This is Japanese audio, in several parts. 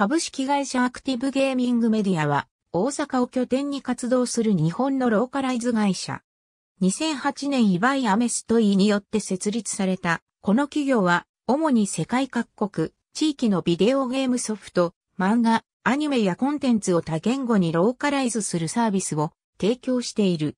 株式会社アクティブゲーミングメディアは、大阪を拠点に活動する日本のローカライズ会社。2008年イバイ・アメストイによって設立された、この企業は、主に世界各国、地域のビデオゲームソフト、漫画、アニメやコンテンツを多言語にローカライズするサービスを提供している。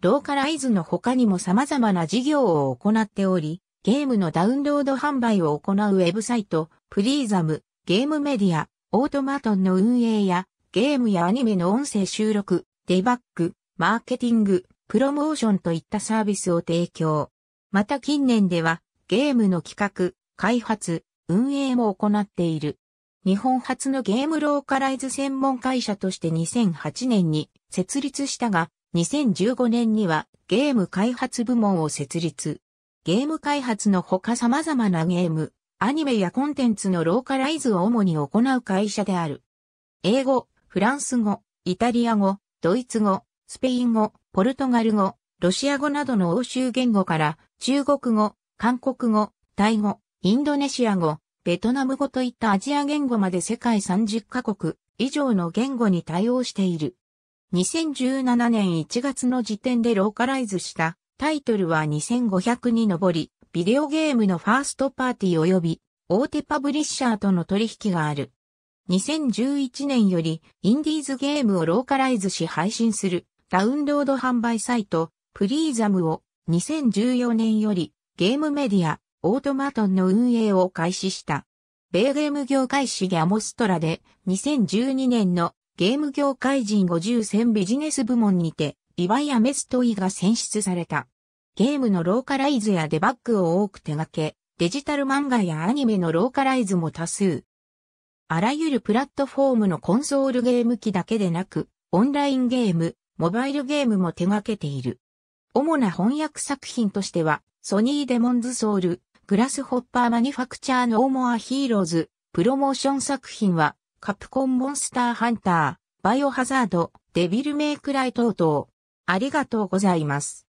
ローカライズの他にも様々な事業を行っており、ゲームのダウンロード販売を行うウェブサイト、プリーザム、ゲームメディア、オートマトンの運営や、ゲームやアニメの音声収録、デバッグ、マーケティング、プロモーションといったサービスを提供。また近年では、ゲームの企画、開発、運営も行っている。日本初のゲームローカライズ専門会社として2008年に設立したが、2015年にはゲーム開発部門を設立。ゲーム開発のほか様々なゲーム、アニメやコンテンツのローカライズを主に行う会社である。英語、フランス語、イタリア語、ドイツ語、スペイン語、ポルトガル語、ロシア語などの欧州言語から中国語、韓国語、タイ語、インドネシア語、ベトナム語といったアジア言語まで世界30カ国以上の言語に対応している。2017年1月の時点でローカライズしたタイトルは2500に上り、ビデオゲームのファーストパーティー及び大手パブリッシャーとの取引がある。2011年よりインディーズゲームをローカライズし配信するダウンロード販売サイトプリーザムを2014年よりゲームメディアオートマトンの運営を開始した。米ゲーム業界誌ギャモストラで2012年のゲーム業界人50選ビジネス部門にてビバイアメストイが選出された。ゲームのローカライズやデバッグを多く手掛け、デジタル漫画やアニメのローカライズも多数。あらゆるプラットフォームのコンソールゲーム機だけでなく、オンラインゲーム、モバイルゲームも手掛けている。主な翻訳作品としては、ソニーデモンズソウル、グラスホッパーマニファクチャーのオーモアヒーローズ、プロモーション作品は、カプコンモンスターハンター、バイオハザード、デビルメイクライ等々。ありがとうございます。